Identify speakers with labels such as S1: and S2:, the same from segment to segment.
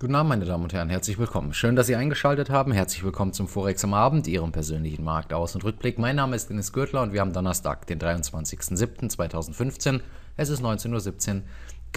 S1: Guten Abend, meine Damen und Herren, herzlich willkommen. Schön, dass Sie eingeschaltet haben. Herzlich willkommen zum Forex am Abend, Ihrem persönlichen Markt aus und Rückblick. Mein Name ist Dennis Gürtler und wir haben Donnerstag, den 23.07.2015. Es ist 19.17 Uhr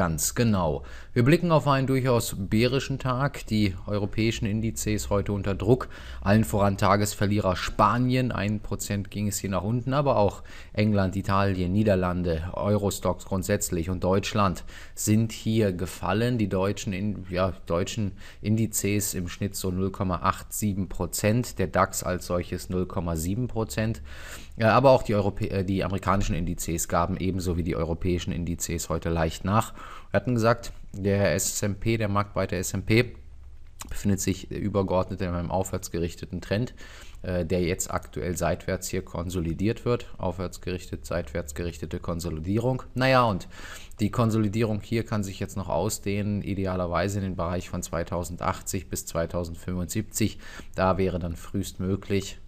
S1: ganz genau. Wir blicken auf einen durchaus bärischen Tag, die europäischen Indizes heute unter Druck, allen voran Tagesverlierer Spanien, 1% ging es hier nach unten, aber auch England, Italien, Niederlande, Eurostocks grundsätzlich und Deutschland sind hier gefallen. Die deutschen, in, ja, deutschen Indizes im Schnitt so 0,87%, der DAX als solches 0,7%, äh, aber auch die, Europä äh, die amerikanischen Indizes gaben ebenso wie die europäischen Indizes heute leicht nach. Wir hatten gesagt, der SMP, der marktweite SMP, befindet sich übergeordnet in einem aufwärtsgerichteten Trend, äh, der jetzt aktuell seitwärts hier konsolidiert wird. Aufwärtsgerichtet, seitwärts Konsolidierung. Naja, und die Konsolidierung hier kann sich jetzt noch ausdehnen, idealerweise in den Bereich von 2080 bis 2075. Da wäre dann frühestmöglich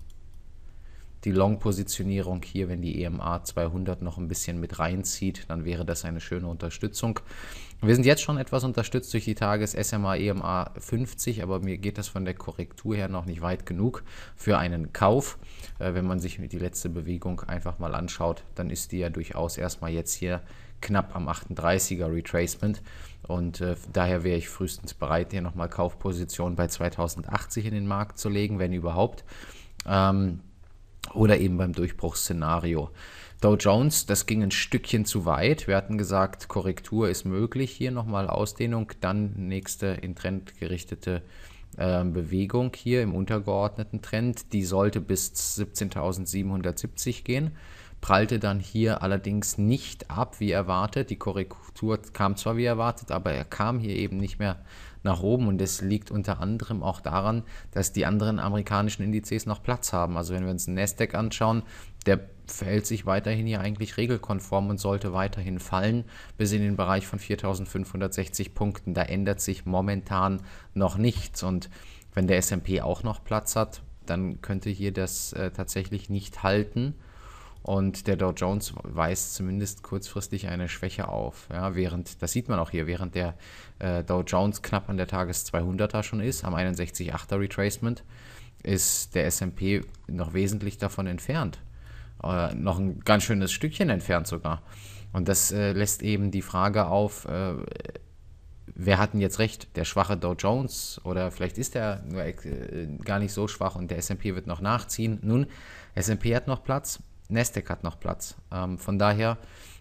S1: die Long-Positionierung hier, wenn die EMA 200 noch ein bisschen mit reinzieht, dann wäre das eine schöne Unterstützung. Wir sind jetzt schon etwas unterstützt durch die Tages SMA EMA 50, aber mir geht das von der Korrektur her noch nicht weit genug für einen Kauf. Äh, wenn man sich die letzte Bewegung einfach mal anschaut, dann ist die ja durchaus erstmal jetzt hier knapp am 38er Retracement und äh, daher wäre ich frühestens bereit, hier nochmal Kaufposition bei 2080 in den Markt zu legen, wenn überhaupt. Ähm, oder eben beim Durchbruchsszenario. Dow Jones, das ging ein Stückchen zu weit. Wir hatten gesagt, Korrektur ist möglich. Hier nochmal Ausdehnung, dann nächste in Trend gerichtete äh, Bewegung hier im untergeordneten Trend. Die sollte bis 17.770 gehen, prallte dann hier allerdings nicht ab wie erwartet. Die Korrektur kam zwar wie erwartet, aber er kam hier eben nicht mehr nach oben und das liegt unter anderem auch daran, dass die anderen amerikanischen Indizes noch Platz haben. Also wenn wir uns den Nasdaq anschauen, der verhält sich weiterhin hier eigentlich regelkonform und sollte weiterhin fallen bis in den Bereich von 4560 Punkten. Da ändert sich momentan noch nichts und wenn der S&P auch noch Platz hat, dann könnte hier das äh, tatsächlich nicht halten. Und der Dow Jones weist zumindest kurzfristig eine Schwäche auf. Ja, während, das sieht man auch hier, während der äh, Dow Jones knapp an der Tages 200er schon ist, am 61,8er Retracement, ist der S&P noch wesentlich davon entfernt. Äh, noch ein ganz schönes Stückchen entfernt sogar. Und das äh, lässt eben die Frage auf, äh, wer hat denn jetzt recht? Der schwache Dow Jones oder vielleicht ist er äh, gar nicht so schwach und der S&P wird noch nachziehen. Nun, S&P hat noch Platz, Nasdaq hat noch Platz. Ähm, von daher,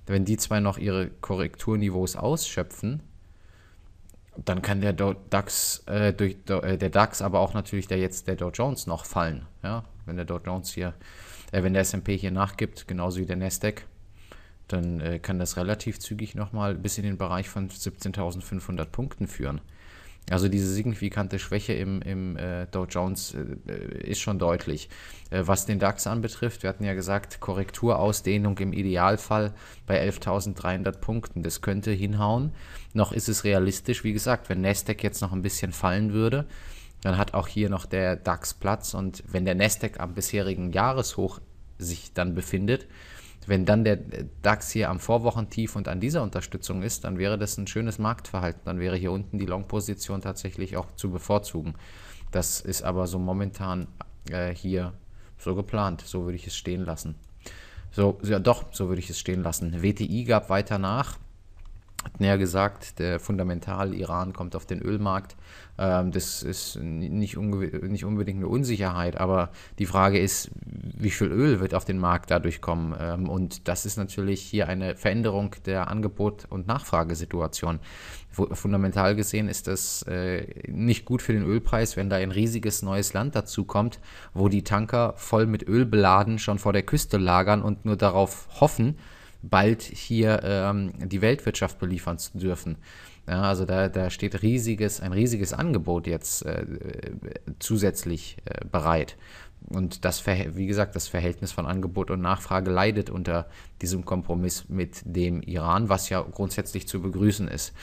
S1: wenn die zwei noch ihre Korrekturniveaus ausschöpfen, dann kann der Do DAX, äh, durch, Do äh, der DAX, aber auch natürlich der jetzt der Dow Jones noch fallen. Ja? Wenn der Dow Jones hier, äh, wenn der S&P hier nachgibt, genauso wie der Nasdaq, dann äh, kann das relativ zügig nochmal bis in den Bereich von 17.500 Punkten führen. Also diese signifikante Schwäche im, im äh, Dow Jones äh, äh, ist schon deutlich. Äh, was den DAX anbetrifft, wir hatten ja gesagt, Korrekturausdehnung im Idealfall bei 11.300 Punkten. Das könnte hinhauen. Noch ist es realistisch, wie gesagt, wenn Nasdaq jetzt noch ein bisschen fallen würde, dann hat auch hier noch der DAX Platz. Und wenn der Nasdaq am bisherigen Jahreshoch sich dann befindet, wenn dann der äh, DAX hier am Vorwochentief und an dieser Unterstützung ist, dann wäre das ein schönes Marktverhalten. Dann wäre hier unten die Long-Position tatsächlich auch zu bevorzugen. Das ist aber so momentan äh, hier so geplant. So würde ich es stehen lassen. So, ja doch, so würde ich es stehen lassen. WTI gab weiter nach näher gesagt, der fundamental Iran kommt auf den Ölmarkt. Ähm, das ist nicht, nicht unbedingt eine Unsicherheit, aber die Frage ist, wie viel Öl wird auf den Markt dadurch kommen? Ähm, und das ist natürlich hier eine Veränderung der Angebot- und Nachfragesituation. Fundamental gesehen ist das äh, nicht gut für den Ölpreis, wenn da ein riesiges neues Land dazu kommt, wo die Tanker voll mit Öl beladen schon vor der Küste lagern und nur darauf hoffen, bald hier ähm, die Weltwirtschaft beliefern zu dürfen. Ja, also da, da steht riesiges, ein riesiges Angebot jetzt äh, äh zusätzlich äh, bereit. Und das, wie gesagt, das Verhältnis von Angebot und Nachfrage leidet unter diesem Kompromiss mit dem Iran, was ja grundsätzlich zu begrüßen ist,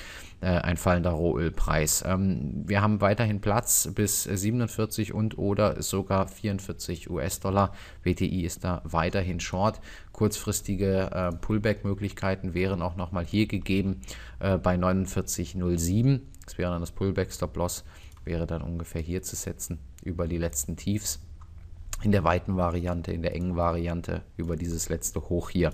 S1: äh, ein fallender Rohölpreis. Ähm, wir haben weiterhin Platz bis 47 und oder sogar 44 US-Dollar. WTI ist da weiterhin short. Kurzfristige äh, Pullback-Möglichkeiten wären auch nochmal hier gegeben äh, bei 49,07. Das wäre dann das Pullback-Stop-Loss, wäre dann ungefähr hier zu setzen über die letzten Tiefs in der weiten Variante, in der engen Variante über dieses letzte Hoch hier.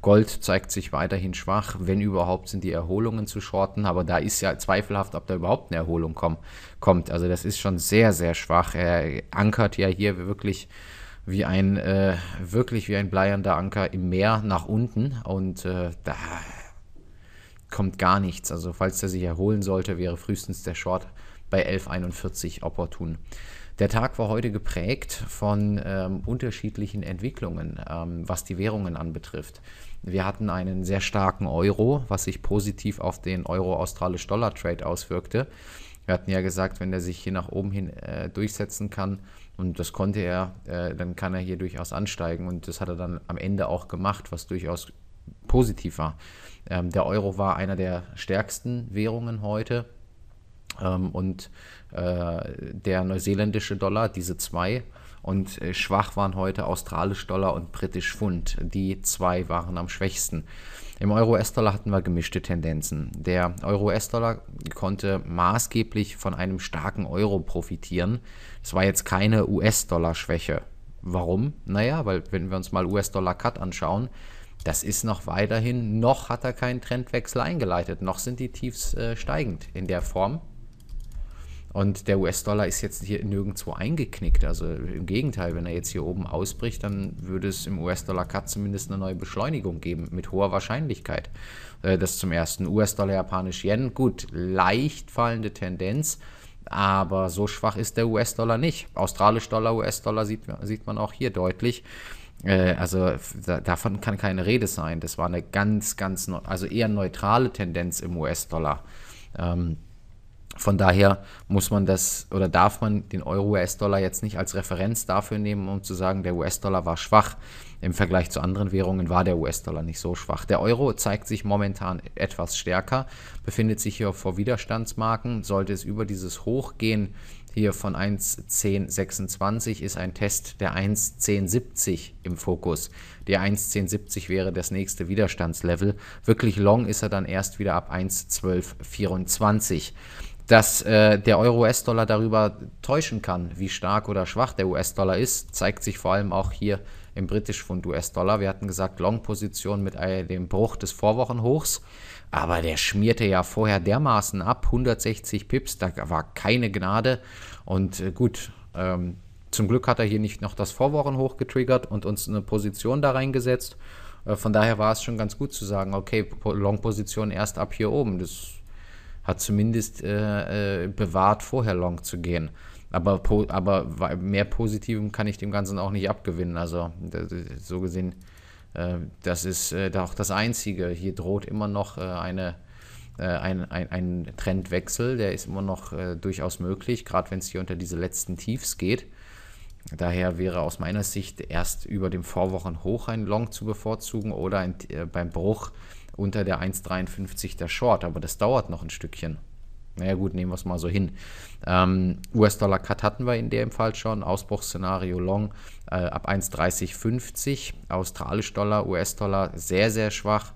S1: Gold zeigt sich weiterhin schwach, wenn überhaupt sind die Erholungen zu shorten, aber da ist ja zweifelhaft, ob da überhaupt eine Erholung komm, kommt. Also das ist schon sehr, sehr schwach. Er ankert ja hier wirklich wie ein, äh, wirklich wie ein bleiernder Anker im Meer nach unten und äh, da kommt gar nichts. Also falls er sich erholen sollte, wäre frühestens der Short bei 11,41 opportun. Der Tag war heute geprägt von ähm, unterschiedlichen Entwicklungen, ähm, was die Währungen anbetrifft. Wir hatten einen sehr starken Euro, was sich positiv auf den Euro-Australisch-Dollar-Trade auswirkte. Wir hatten ja gesagt, wenn der sich hier nach oben hin äh, durchsetzen kann, und das konnte er, äh, dann kann er hier durchaus ansteigen. Und das hat er dann am Ende auch gemacht, was durchaus positiv war. Ähm, der Euro war einer der stärksten Währungen heute ähm, und äh, der neuseeländische Dollar, diese zwei. Und äh, schwach waren heute australisch Dollar und britisch Pfund. Die zwei waren am schwächsten. Im Euro-US-Dollar hatten wir gemischte Tendenzen. Der Euro-US-Dollar konnte maßgeblich von einem starken Euro profitieren. Es war jetzt keine US-Dollar-Schwäche. Warum? Naja, weil wenn wir uns mal US-Dollar-Cut anschauen, das ist noch weiterhin, noch hat er keinen Trendwechsel eingeleitet, noch sind die Tiefs äh, steigend in der Form. Und der US-Dollar ist jetzt hier nirgendwo eingeknickt. Also im Gegenteil, wenn er jetzt hier oben ausbricht, dann würde es im US-Dollar-Cut zumindest eine neue Beschleunigung geben, mit hoher Wahrscheinlichkeit. Äh, das zum ersten. US-Dollar, Japanisch-Yen, gut, leicht fallende Tendenz aber so schwach ist der US-Dollar nicht. Australisch-Dollar, US-Dollar sieht, sieht, man auch hier deutlich. Äh, also da, davon kann keine Rede sein. Das war eine ganz, ganz, also eher neutrale Tendenz im US-Dollar. Ähm, von daher muss man das oder darf man den Euro-US-Dollar jetzt nicht als Referenz dafür nehmen, um zu sagen, der US-Dollar war schwach. Im Vergleich zu anderen Währungen war der US-Dollar nicht so schwach. Der Euro zeigt sich momentan etwas stärker, befindet sich hier vor Widerstandsmarken. Sollte es über dieses Hoch gehen, hier von 1,1026 ist ein Test der 1,1070 im Fokus. Die 1,1070 wäre das nächste Widerstandslevel. Wirklich long ist er dann erst wieder ab 1,1224 dass äh, der Euro-US-Dollar darüber täuschen kann, wie stark oder schwach der US-Dollar ist, zeigt sich vor allem auch hier im britisch Pfund US-Dollar. Wir hatten gesagt, Long-Position mit dem Bruch des Vorwochenhochs, aber der schmierte ja vorher dermaßen ab, 160 Pips, da war keine Gnade und äh, gut, ähm, zum Glück hat er hier nicht noch das Vorwochenhoch getriggert und uns eine Position da reingesetzt. Äh, von daher war es schon ganz gut zu sagen, okay, Long-Position erst ab hier oben. Das hat zumindest äh, äh, bewahrt, vorher long zu gehen. Aber, aber mehr Positivem kann ich dem Ganzen auch nicht abgewinnen. Also so gesehen, äh, das ist äh, auch das Einzige. Hier droht immer noch äh, eine, äh, ein, ein, ein, Trendwechsel, der ist immer noch durchaus möglich, gerade wenn es hier unter diese letzten Tiefs geht. Daher wäre aus meiner Sicht erst über dem Vorwochenhoch ein Long zu bevorzugen oder ein, beim Bruch unter der 1,53 der Short, aber das dauert noch ein Stückchen. Naja gut, nehmen wir es mal so hin. Ähm, US-Dollar-Cut hatten wir in dem Fall schon. Ausbruchsszenario Long äh, ab 1,3050. Australisch-Dollar, US-Dollar sehr, sehr schwach.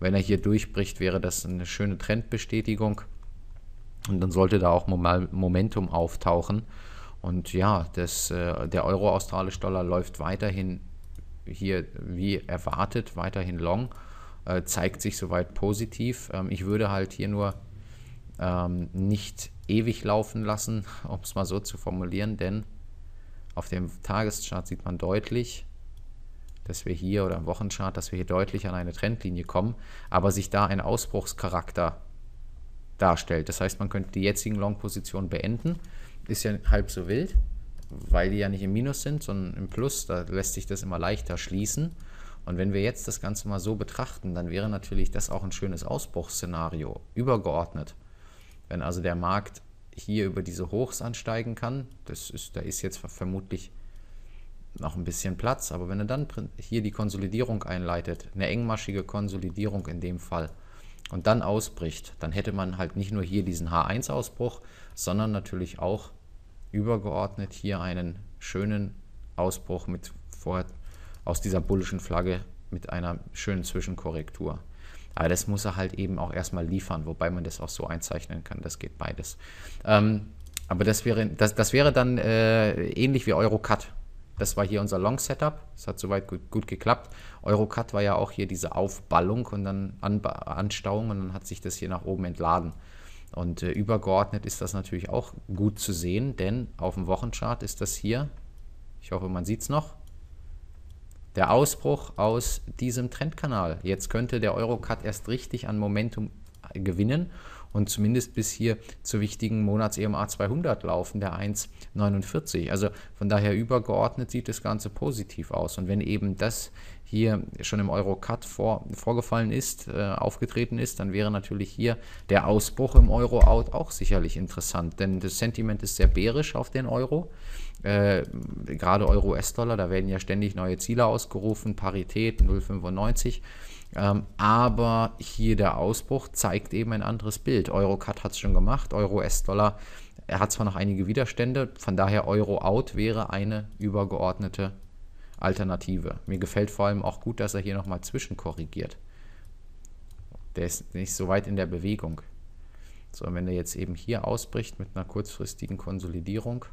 S1: Wenn er hier durchbricht, wäre das eine schöne Trendbestätigung. Und dann sollte da auch Momentum auftauchen. Und ja, das, äh, der Euro-Australisch-Dollar läuft weiterhin hier wie erwartet, weiterhin long. Äh, zeigt sich soweit positiv. Ähm, ich würde halt hier nur ähm, nicht ewig laufen lassen, um es mal so zu formulieren, denn auf dem Tageschart sieht man deutlich, dass wir hier oder im Wochenchart, dass wir hier deutlich an eine Trendlinie kommen, aber sich da ein Ausbruchscharakter darstellt. Das heißt, man könnte die jetzigen Long-Positionen beenden. Ist ja halb so wild, weil die ja nicht im Minus sind, sondern im Plus. Da lässt sich das immer leichter schließen. Und wenn wir jetzt das Ganze mal so betrachten, dann wäre natürlich das auch ein schönes Ausbruchsszenario, übergeordnet. Wenn also der Markt hier über diese Hochs ansteigen kann, das ist, da ist jetzt vermutlich noch ein bisschen Platz, aber wenn er dann hier die Konsolidierung einleitet, eine engmaschige Konsolidierung in dem Fall, und dann ausbricht, dann hätte man halt nicht nur hier diesen H1-Ausbruch, sondern natürlich auch übergeordnet hier einen schönen Ausbruch mit vorher aus dieser bullischen Flagge mit einer schönen Zwischenkorrektur. Aber das muss er halt eben auch erstmal liefern, wobei man das auch so einzeichnen kann. Das geht beides. Ähm, aber das wäre, das, das wäre dann äh, ähnlich wie Eurocut. Das war hier unser Long-Setup. Das hat soweit gut, gut, geklappt. Eurocut war ja auch hier diese Aufballung und dann Anba Anstauung und dann hat sich das hier nach oben entladen. Und äh, übergeordnet ist das natürlich auch gut zu sehen, denn auf dem Wochenchart ist das hier, ich hoffe, man sieht es noch, der Ausbruch aus diesem Trendkanal. Jetzt könnte der Eurocut erst richtig an Momentum gewinnen und zumindest bis hier zur wichtigen Monats-EMA 200 laufen, der 1,49. Also von daher übergeordnet sieht das Ganze positiv aus. Und wenn eben das hier schon im Euro-Cut vor, vorgefallen ist, äh, aufgetreten ist, dann wäre natürlich hier der Ausbruch im Euro-Out auch sicherlich interessant, denn das Sentiment ist sehr bärisch auf den Euro. Äh, gerade Euro-US-Dollar, da werden ja ständig neue Ziele ausgerufen, Parität 0,95. Ähm, aber hier der Ausbruch zeigt eben ein anderes Bild. Euro-Cut hat es schon gemacht, Euro-US-Dollar hat zwar noch einige Widerstände, von daher Euro-Out wäre eine übergeordnete Alternative. Mir gefällt vor allem auch gut, dass er hier nochmal zwischenkorrigiert. Der ist nicht so weit in der Bewegung. So, wenn er jetzt eben hier ausbricht mit einer kurzfristigen Konsolidierung,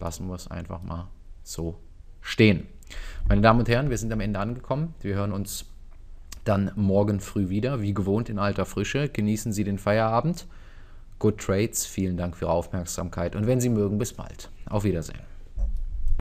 S1: lassen wir es einfach mal so stehen. Meine Damen und Herren, wir sind am Ende angekommen. Wir hören uns dann morgen früh wieder, wie gewohnt in alter Frische. Genießen Sie den Feierabend. Good Trades, vielen Dank für Ihre Aufmerksamkeit und wenn Sie mögen, bis bald. Auf Wiedersehen.